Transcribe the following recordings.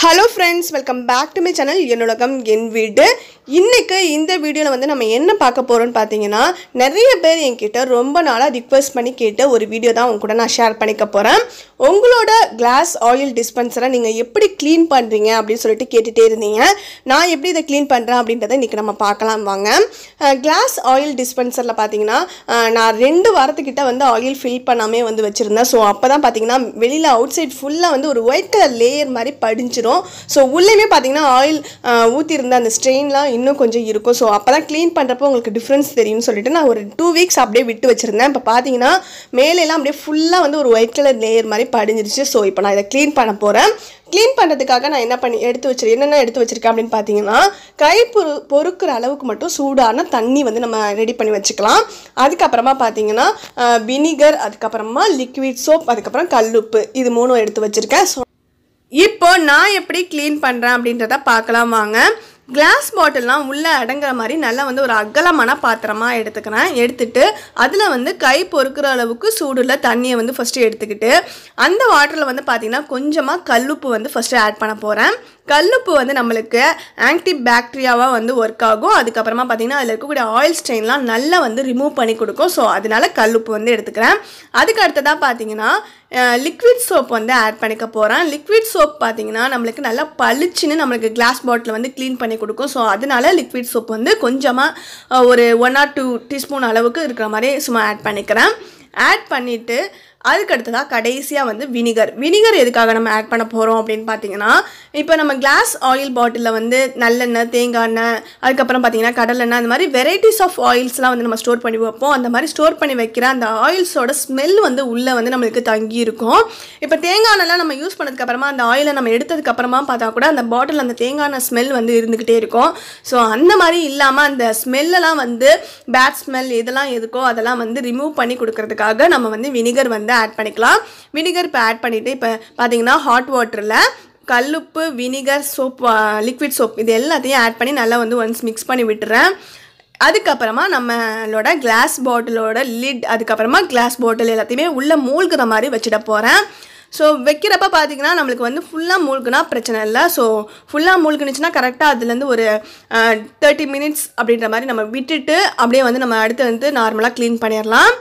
hello friends welcome back to my channel என்னுலகம் என் வீடு இன்றைக்கு இந்த வீடியோவில் வந்து நம்ம என்ன பார்க்க போகிறோம்னு பார்த்தீங்கன்னா நிறைய பேர் என்கிட்ட ரொம்ப நாளாக ரிக்வெஸ்ட் பண்ணி கேட்ட ஒரு வீடியோ தான் உங்க கூட நான் ஷேர் பண்ணிக்க போகிறேன் உங்களோட கிளாஸ் ஆயில் டிஸ்பென்சரை நீங்கள் எப்படி க்ளீன் பண்ணுறீங்க அப்படின்னு சொல்லிட்டு கேட்டுகிட்டே இருந்தீங்க நான் எப்படி இதை க்ளீன் பண்ணுறேன் அப்படின்றத இன்றைக்கி நம்ம பார்க்கலாம் வாங்க கிளாஸ் ஆயில் டிஸ்பென்சரில் பார்த்தீங்கன்னா நான் ரெண்டு வாரத்துக்கிட்ட வந்து ஆயில் ஃபில் பண்ணாமே வந்து வச்சுருந்தேன் ஸோ அப்போ தான் பார்த்தீங்கன்னா வெளியில் அவுட் சைட் ஃபுல்லாக வந்து ஒரு ஒயிட் கலர் லேயர் மாதிரி படிஞ்சிடும் ஸோ உள்ளேயுமே பார்த்தீங்கன்னா ஆயில் ஊற்றிருந்த அந்த ஸ்ட்ரெயின்லாம் இன்னும் கொஞ்சம் இருக்கும் ஸோ அப்போ தான் க்ளீன் பண்ணுறப்போ உங்களுக்கு டிஃப்ரென்ஸ் தெரியும்னு சொல்லிட்டு நான் ஒரு டூ வீக்ஸ் அப்படியே விட்டு வச்சுருந்தேன் இப்போ பார்த்தீங்கன்னா மேலெல்லாம் அப்படியே ஃபுல்லாக வந்து ஒரு ஒயிட் கலர் லேயர் மாதிரி படிஞ்சிருச்சு ஸோ இப்போ நான் இதை க்ளீன் பண்ண போகிறேன் க்ளீன் பண்ணுறதுக்காக நான் என்ன பண்ணி எடுத்து வச்சுருக்கேன் என்னென்ன எடுத்து வச்சுருக்கேன் அப்படின்னு பார்த்தீங்கன்னா கை பொறு பொறுக்கிற அளவுக்கு மட்டும் சூடான தண்ணி வந்து நம்ம ரெடி பண்ணி வச்சுக்கலாம் அதுக்கப்புறமா பார்த்தீங்கன்னா வினிகர் அதுக்கப்புறமா லிக்விட் சோப் அதுக்கப்புறம் கல்லுப்பு இது மூணும் எடுத்து வச்சுருக்கேன் ஸோ இப்போ நான் எப்படி க்ளீன் பண்ணுறேன் அப்படின்றத பார்க்கலாம் வாங்க கிளாஸ் பாட்டில்லாம் உள்ளே அடங்குற மாதிரி நல்லா வந்து ஒரு அகலமான பாத்திரமாக எடுத்துக்கிறேன் எடுத்துட்டு அதில் வந்து கை பொறுக்கிற அளவுக்கு சூடுள்ள தண்ணியை வந்து ஃபஸ்ட்டு எடுத்துக்கிட்டு அந்த வாட்டரில் வந்து பார்த்திங்கன்னா கொஞ்சமாக கல்லுப்பு வந்து ஃபஸ்ட்டு ஆட் பண்ண போகிறேன் கல்லுப்பு வந்து நம்மளுக்கு ஆன்டி பேக்டீரியாவாக வந்து ஒர்க் ஆகும் அதுக்கப்புறமா பார்த்தீங்கன்னா அதில் இருக்கக்கூடிய ஆயில் ஸ்டெயின்லாம் நல்லா வந்து ரிமூவ் பண்ணி கொடுக்கும் ஸோ அதனால கல்லுப்பு வந்து எடுத்துக்கிறேன் அதுக்கு அடுத்ததாக பார்த்தீங்கன்னா லிக்விட் சோப் வந்து ஆட் பண்ணிக்க போகிறேன் லிக்விட் சோப் பார்த்தீங்கன்னா நம்மளுக்கு நல்லா பளிச்சுன்னு நம்மளுக்கு கிளாஸ் பாட்டில் வந்து க்ளீன் பண்ணி கொடுக்கும் ஸோ அதனால லிக்விட் சோப் வந்து கொஞ்சமாக ஒரு ஒன் ஆர் டூ டீஸ்பூன் அளவுக்கு இருக்கிற மாதிரி சும்மா ஆட் பண்ணிக்கிறேன் ஆட் பண்ணிவிட்டு அதுக்கடுத்து தான் கடைசியாக வந்து வினிகர் வினிகர் எதுக்காக நம்ம ஆட் பண்ண போகிறோம் அப்படின்னு பார்த்தீங்கன்னா இப்போ நம்ம கிளாஸ் ஆயில் பாட்டிலில் வந்து நல்லெண்ணெய் தேங்காய் எண்ணெய் அதுக்கப்புறம் பார்த்தீங்கன்னா கடல் எண்ணெய் அந்த மாதிரி வெரைட்டிஸ் ஆஃப் ஆயில்ஸ்லாம் வந்து நம்ம ஸ்டோர் பண்ணி வைப்போம் அந்த மாதிரி ஸ்டோர் பண்ணி வைக்கிற அந்த ஆயில்ஸோட ஸ்மெல் வந்து உள்ளே வந்து நம்மளுக்கு தங்கி இருக்கும் இப்போ தேங்காய் எண்ணெய்லாம் நம்ம யூஸ் பண்ணதுக்கப்புறமா அந்த ஆயிலை நம்ம எடுத்ததுக்கப்புறமா பார்த்தா கூட அந்த பாட்டில் அந்த தேங்காய் எண்ணெய் ஸ்மெல் வந்து இருந்துக்கிட்டே இருக்கும் ஸோ அந்த மாதிரி இல்லாமல் அந்த ஸ்மெல்லெல்லாம் வந்து பேட் ஸ்மெல் இதெல்லாம் எதுக்கோ அதெல்லாம் வந்து ரிமூவ் பண்ணி கொடுக்கறதுக்காக நம்ம வந்து வினிகர் வந்து வந்து ஆட் பண்ணிக்கலாம் வினிகர் இப்போ ஆட் பண்ணிவிட்டு இப்போ பார்த்தீங்கன்னா ஹாட் வாட்டரில் கல்லுப்பு வினிகர் சோப் லிக்விட் சோப் இது எல்லாத்தையும் ஆட் பண்ணி நல்லா வந்து ஒன்ஸ் மிக்ஸ் பண்ணி விட்டுறேன் அதுக்கப்புறமா நம்மளோட கிளாஸ் பாட்டிலோட லிட் அதுக்கப்புறமா கிளாஸ் பாட்டில் எல்லாத்தையுமே உள்ளே மூழ்கிற மாதிரி வச்சுட போகிறேன் ஸோ வைக்கிறப்ப பார்த்தீங்கன்னா நம்மளுக்கு வந்து ஃபுல்லாக மூழ்குனா பிரச்சனை இல்லை ஸோ ஃபுல்லாக மூழ்கினுச்சுன்னா கரெக்டாக அதுலேருந்து ஒரு தேர்ட்டி மினிட்ஸ் அப்படின்ற மாதிரி நம்ம விட்டுட்டு அப்படியே வந்து நம்ம அடுத்து வந்து நார்மலாக க்ளீன் பண்ணிடலாம்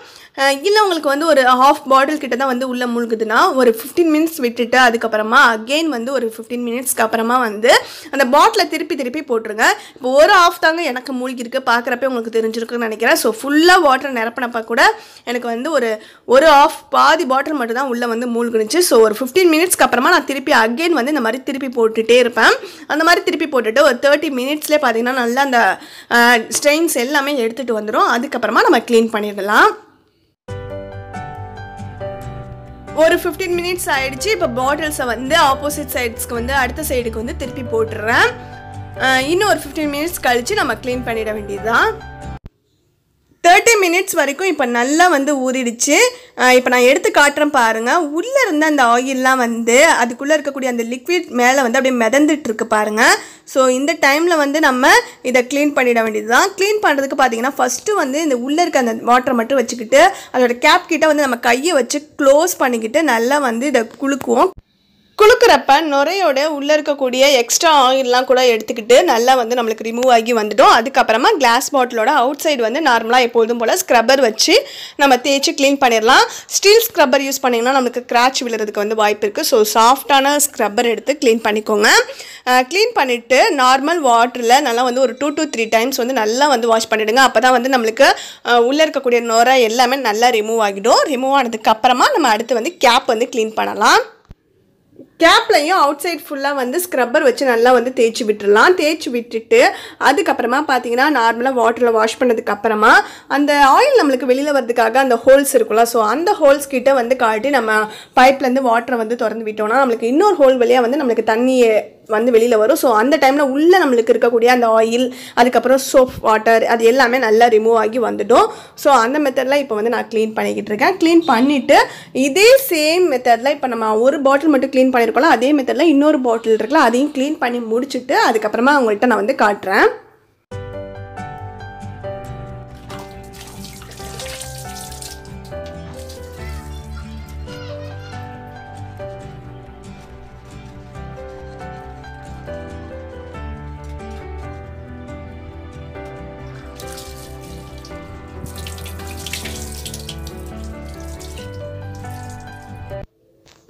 இல்லை உங்களுக்கு வந்து ஒரு ஹாஃப் பாட்டில் கிட்ட தான் வந்து உள்ளே மூழ்குதுன்னா ஒரு ஃபிஃப்டீன் மினிட்ஸ் விட்டுட்டு அதுக்கப்புறமா அகெயின் வந்து ஒரு ஃபிஃப்டீன் மினிட்ஸ்க்கு அப்புறமா வந்து அந்த பாட்டிலை திருப்பி திருப்பி போட்டுருங்க இப்போ ஒரு ஆஃப் தாங்க எனக்கு மூழ்கிருக்கு பார்க்குறப்ப உங்களுக்கு தெரிஞ்சிருக்குன்னு நினைக்கிறேன் ஸோ ஃபுல்லாக வாட்டர் நிரப்பினப்ப கூட எனக்கு வந்து ஒரு ஒரு ஆஃப் பாதி பாட்டில் மட்டும் தான் உள்ளே வந்து மூழ்கினுச்சு ஸோ ஒரு ஃபிஃப்டீன் மினிட்ஸ்க்கு அப்புறமா நான் திருப்பி அகெயின் வந்து இந்த மாதிரி திருப்பி போட்டுகிட்டே இருப்பேன் அந்த மாதிரி திருப்பி போட்டுட்டு ஒரு தேர்ட்டி மினிட்ஸ்லேயே பார்த்தீங்கன்னா நல்லா அந்த ஸ்ட்ரெயின்ஸ் எல்லாமே எடுத்துகிட்டு வந்துடும் அதுக்கப்புறமா நம்ம க்ளீன் பண்ணிடலாம் ஒரு ஃபிஃப்டீன் மினிட்ஸ் ஆகிடுச்சு இப்போ பாட்டில்ஸை வந்து ஆப்போசிட் சைட்ஸ்க்கு வந்து அடுத்த சைடுக்கு வந்து திருப்பி போட்டுடுறேன் இன்னும் ஒரு ஃபிஃப்டீன் மினிட்ஸ் கழித்து நம்ம க்ளீன் பண்ணிட வேண்டியதுதான் தேர்ட்டி மினிட்ஸ் வரைக்கும் இப்போ நல்லா வந்து ஊறிடுச்சு இப்போ நான் எடுத்து காட்டுறேன் பாருங்கள் உள்ளே இருந்த அந்த ஆயிலெலாம் வந்து அதுக்குள்ளே இருக்கக்கூடிய அந்த லிக்விட் மேலே வந்து அப்படியே மிதந்துட்டுருக்கு பாருங்கள் ஸோ இந்த டைமில் வந்து நம்ம இதை க்ளீன் பண்ணிட வேண்டியது தான் க்ளீன் பண்ணுறதுக்கு பார்த்தீங்கன்னா ஃபஸ்ட்டு வந்து இந்த உள்ளே இருக்க அந்த வாட்டரை மட்டும் வச்சுக்கிட்டு அதோட கேப் கிட்ட வந்து நம்ம கையை வச்சு க்ளோஸ் பண்ணிக்கிட்டு நல்லா வந்து இதை குளுக்குவோம் குளுக்கிறப்ப நுரையோட உள்ளே இருக்கக்கூடிய எக்ஸ்ட்ரா ஆயில்லாம் கூட எடுத்துக்கிட்டு நல்லா வந்து நம்மளுக்கு ரிமூவ் ஆகி வந்துட்டோம் அதுக்கப்புறமா கிளாஸ் பாட்டிலோட அவுட் சைடு வந்து நார்மலாக எப்பொழுதும் போல் ஸ்க்ரப்பர் வச்சு நம்ம தேய்ச்சி க்ளீன் பண்ணிடலாம் ஸ்டீல் ஸ்க்ரப்பர் யூஸ் பண்ணிங்கன்னா நம்மளுக்கு கிராச் விழுறதுக்கு வந்து வாய்ப்பு இருக்குது ஸோ சாஃப்டான ஸ்க்ரப்பர் எடுத்து க்ளீன் பண்ணிக்கோங்க க்ளீன் பண்ணிவிட்டு நார்மல் வாட்டரில் நல்லா வந்து ஒரு டூ டூ த்ரீ டைம்ஸ் வந்து நல்லா வந்து வாஷ் பண்ணிவிடுங்க அப்போ தான் வந்து நம்மளுக்கு உள்ளே இருக்கக்கூடிய நுரை எல்லாமே நல்லா ரிமூவ் ஆகிடும் ரிமூவ் ஆனதுக்கப்புறமா நம்ம அடுத்து வந்து கேப் வந்து க்ளீன் பண்ணலாம் கேப்லையும் அவுட் சைட் ஃபுல்லாக வந்து ஸ்க்ரப்பர் வச்சு நல்லா வந்து தேய்ச்சி விட்டுடலாம் தேய்ச்சி விட்டுட்டு அதுக்கப்புறமா பார்த்தீங்கன்னா நார்மலாக வாட்டரில் வாஷ் பண்ணதுக்கப்புறமா அந்த ஆயில் நம்மளுக்கு வெளியில் வரதுக்காக அந்த ஹோல்ஸ் இருக்கும்ல ஸோ அந்த ஹோல்ஸ் கிட்டே வந்து காட்டி நம்ம பைப்லேருந்து வாட்டரை வந்து திறந்து விட்டோம்னா நம்மளுக்கு இன்னொரு ஹோல் வழியாக வந்து நம்மளுக்கு தண்ணியை வந்து வெளியில் வரும் ஸோ அந்த டைமில் உள்ளே நம்மளுக்கு இருக்கக்கூடிய அந்த ஆயில் அதுக்கப்புறம் சோப் வாட்டர் அது எல்லாமே நல்லா ரிமூவ் ஆகி வந்துடும் ஸோ அந்த மெத்தடில் இப்போ வந்து நான் க்ளீன் பண்ணிக்கிட்டு இருக்கேன் க்ளீன் பண்ணிவிட்டு இதே சேம் மெத்தடில் இப்போ நம்ம ஒரு பாட்டில் மட்டும் க்ளீன் பண்ணியிருக்கோம்ல அதே மெத்தடில் இன்னொரு பாட்டில் இருக்குல்ல அதையும் க்ளீன் பண்ணி முடிச்சுட்டு அதுக்கப்புறமா அவங்கள்ட்ட நான் வந்து காட்டுறேன்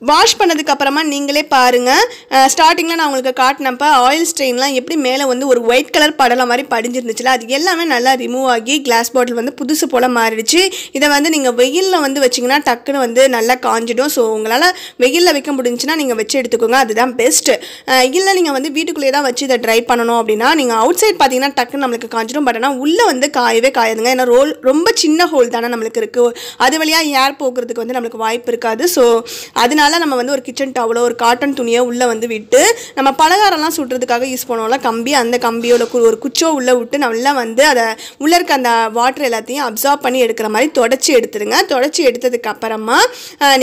வாஷ் பண்ணதுக்கு அப்புறமா நீங்களே பாருங்கள் ஸ்டார்டிங்கில் நான் உங்களுக்கு காட்டினப்போ ஆயில் ஸ்ட்ரெயின்லாம் எப்படி மேலே வந்து ஒரு ஒயிட் கலர் படலம் மாதிரி படிஞ்சிருந்துச்சுல அது எல்லாமே நல்லா ரிமூவ் ஆகி கிளாஸ் பாட்டில் வந்து புதுசு போல் மாறிடுச்சு இதை வந்து நீங்கள் வெயிலில் வந்து வச்சிங்கன்னா டக்குன்னு வந்து நல்லா காஞ்சிடும் ஸோ உங்களால் வெயிலில் வைக்க முடிஞ்சுன்னா நீங்கள் வச்சு எடுத்துக்கோங்க அதுதான் பெஸ்ட்டு இல்லை நீங்கள் வந்து வீட்டுக்குள்ளேயே தான் வச்சு இதை ட்ரை பண்ணணும் அப்படின்னா நீங்கள் அவுட் சைட் பார்த்தீங்கன்னா டக்குன்னு நம்மளுக்கு காஞ்சிடும் பட் ஆனால் உள்ளே வந்து காயவே காயாதுங்க ஏன்னா ரோல் ரொம்ப சின்ன ஹோல் தானே நம்மளுக்கு இருக்குது அது வழியாக ஏர் போக்குறதுக்கு வந்து நம்மளுக்கு வாய்ப்பு இருக்காது ஸோ அதனால அதனால் நம்ம வந்து ஒரு கிச்சன் டவலோ ஒரு காட்டன் துணியோ உள்ளே வந்து விட்டு நம்ம பலகாரம்லாம் சுடுறதுக்காக யூஸ் பண்ணுவோம்ல கம்பி அந்த கம்பியோட ஒரு குச்சோ உள்ளே விட்டு நல்லா வந்து அதை உள்ளே இருக்க அந்த வாட்டர் எல்லாத்தையும் அப்சார்ப் பண்ணி எடுக்கிற மாதிரி தொடச்சி எடுத்துருங்க தொடச்சி எடுத்ததுக்கு அப்புறமா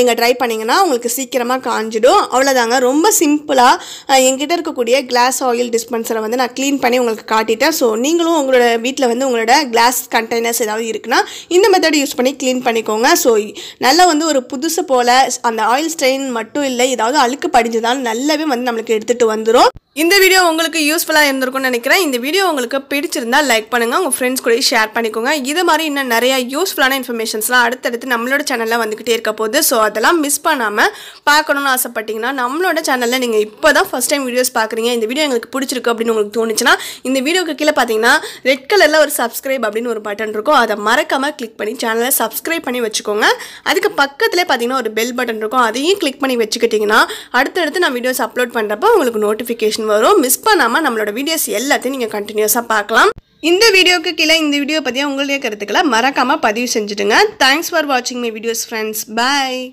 நீங்கள் ட்ரை பண்ணிங்கன்னா உங்களுக்கு சீக்கிரமாக காஞ்சிடும் அவ்வளோதாங்க ரொம்ப சிம்பிளாக எங்கிட்ட இருக்கக்கூடிய கிளாஸ் ஆயில் டிஸ்பென்சரை வந்து நான் க்ளீன் பண்ணி உங்களுக்கு காட்டிட்டேன் ஸோ நீங்களும் உங்களோட வீட்டில் வந்து உங்களோட கிளாஸ் கண்டெய்னர்ஸ் ஏதாவது இருக்குன்னா இந்த மெத்தட் யூஸ் பண்ணி க்ளீன் பண்ணிக்கோங்க ஸோ நல்லா வந்து ஒரு புதுசு போல் அந்த ஆயில் ஸ்ட்ரெயின் டிசைன் மட்டும் இல்லை ஏதாவது அழுக்கு படிஞ்சுதான் நல்லாவே வந்து நம்மளுக்கு எடுத்துகிட்டு வந்துடும் இந்த வீடியோ உங்களுக்கு யூஸ்ஃபுல்லாக இருந்திருக்கும்னு நினைக்கிறேன் இந்த வீடியோ உங்களுக்கு பிடிச்சிருந்தா லைக் பண்ணுங்கள் உங்கள் ஃப்ரெண்ட்ஸ் கூட ஷேர் பண்ணிக்கோங்க இது மாதிரி இன்னும் நிறையா யூஸ்ஃபுல்லான இன்ஃபர்மேஷன்ஸ்லாம் அடுத்தடுத்து நம்மளோட சேனலில் வந்துக்கிட்டே இருக்க போது ஸோ அதெல்லாம் மிஸ் பண்ணாமல் பார்க்கணுன்னு ஆசைப்பட்டீங்கன்னா நம்மளோட சேனலில் நீங்கள் இப்போ தான் ஃபஸ்ட் டைம் வீடியோஸ் பார்க்குறீங்க இந்த வீடியோ எங்களுக்கு பிடிச்சிருக்கு அப்படின்னு உங்களுக்கு தோணுச்சுன்னா இந்த வீடியோக்கு கீழே பார்த்தீங்கன்னா ரெட் கலரில் ஒரு சப்ஸ்கிரைப் அப்படின்னு ஒரு பட்டன் இருக்கும் அதை மறக்காமல் கிளிக் பண்ணி சேனலை சப்ஸ்கிரைப் பண்ணி வச்சுக்கோங்க அதுக்கு பக்கத்தில் பார்த்தீங்கன்னா ஒரு பெல் பட்டன் இருக்கும் அதையும் கிளிக் பண்ணி வச்சுக்கிட்டிங்கன்னா அடுத்தடுத்து நான் வீடியோஸ் அப்லோட் பண்ணுறப்போ உங்களுக்கு நோட்டிஃபிகேஷன் நோட்டிஃபிகேஷன் வரும் மிஸ் பண்ணாமல் நம்மளோட வீடியோஸ் எல்லாத்தையும் நீங்கள் கண்டினியூஸாக பார்க்கலாம் இந்த வீடியோக்கு கீழே இந்த வீடியோ பற்றியா உங்களுடைய கருத்துக்களை மறக்காமல் பதிவு செஞ்சுடுங்க தேங்க்ஸ் ஃபார் வாட்சிங் மை வீடியோஸ் ஃப்ரெண்ட்ஸ் பாய்